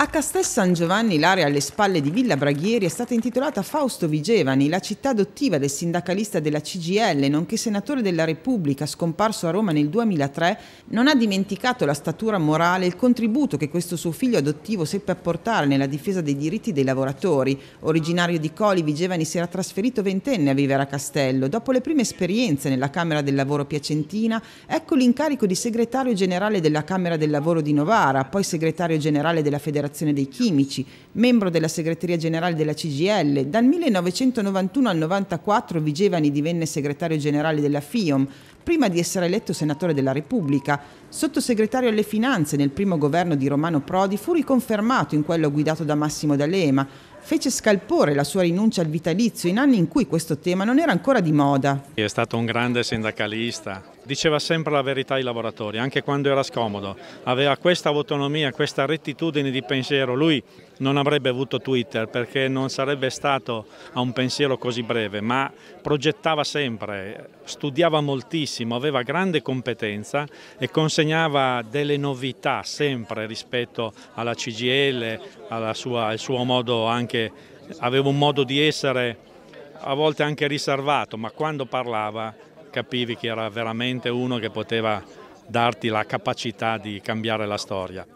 A Castel San Giovanni, l'area alle spalle di Villa Braghieri è stata intitolata Fausto Vigevani, la città adottiva del sindacalista della CGL, nonché senatore della Repubblica, scomparso a Roma nel 2003, non ha dimenticato la statura morale e il contributo che questo suo figlio adottivo seppe apportare nella difesa dei diritti dei lavoratori. Originario di Coli, Vigevani si era trasferito ventenne a vivere a Castello. Dopo le prime esperienze nella Camera del Lavoro piacentina, ecco l'incarico di segretario generale della Camera del Lavoro di Novara, poi segretario generale della Federazione Federazione dei Chimici, membro della segreteria generale della CGL. Dal 1991 al 1994 Vigevani divenne segretario generale della FIOM, prima di essere eletto senatore della Repubblica. Sottosegretario alle Finanze nel primo governo di Romano Prodi, fu riconfermato in quello guidato da Massimo D'Alema fece scalpore la sua rinuncia al vitalizio in anni in cui questo tema non era ancora di moda. È stato un grande sindacalista, diceva sempre la verità ai lavoratori, anche quando era scomodo, aveva questa autonomia, questa rettitudine di pensiero, lui non avrebbe avuto Twitter perché non sarebbe stato a un pensiero così breve, ma progettava sempre, studiava moltissimo, aveva grande competenza e consegnava delle novità sempre rispetto alla CGL, sua, al suo modo anche anche aveva un modo di essere a volte anche riservato, ma quando parlava capivi che era veramente uno che poteva darti la capacità di cambiare la storia.